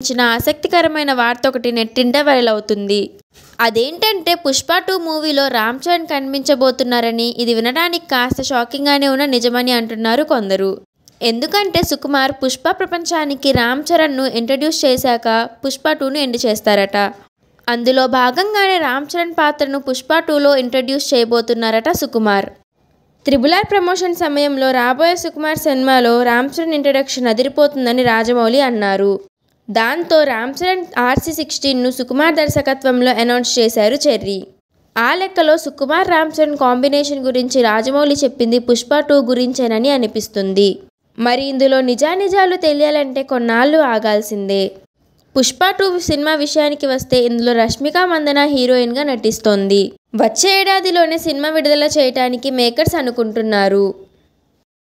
సంబంధించిన ఆసక్తికరమైన వార్త ఒకటి నెట్టింట వైరల్ అవుతుంది అదేంటంటే పుష్ప టూ మూవీలో రామ్ చరణ్ కనిపించబోతున్నారని ఇది వినడానికి కాస్త షాకింగ్గానే ఉన్న నిజమని అంటున్నారు కొందరు ఎందుకంటే సుకుమార్ పుష్ప ప్రపంచానికి రామ్ చరణ్ను ఇంట్రడ్యూస్ చేశాక పుష్ప టూను ఎండ్ చేస్తారట అందులో భాగంగానే రామ్ చరణ్ పాత్రను పుష్ప టూలో ఇంట్రడ్యూస్ చేయబోతున్నారట సుకుమార్ త్రిబులార్ ప్రమోషన్ సమయంలో రాబోయే సుకుమార్ సినిమాలో రామ్ చరణ్ ఇంట్రడక్షన్ అదిరిపోతుందని రాజమౌళి అన్నారు దాంతో రామ్ చరణ్ ఆర్సీ సిక్స్టీన్ను సుకుమార్ దర్శకత్వంలో అనౌన్స్ చేశారు చెర్రీ ఆ లెక్కలో సుకుమార్ రామ్ చరణ్ కాంబినేషన్ గురించి రాజమౌళి చెప్పింది పుష్ప టూ గురించేనని అనిపిస్తుంది మరి ఇందులో నిజానిజాలు తెలియాలంటే కొన్నాళ్ళు ఆగాల్సిందే పుష్ప టూ సినిమా విషయానికి వస్తే ఇందులో రష్మిక మందన హీరోయిన్గా నటిస్తోంది వచ్చే ఏడాదిలోనే సినిమా విడుదల చేయడానికి మేకర్స్ అనుకుంటున్నారు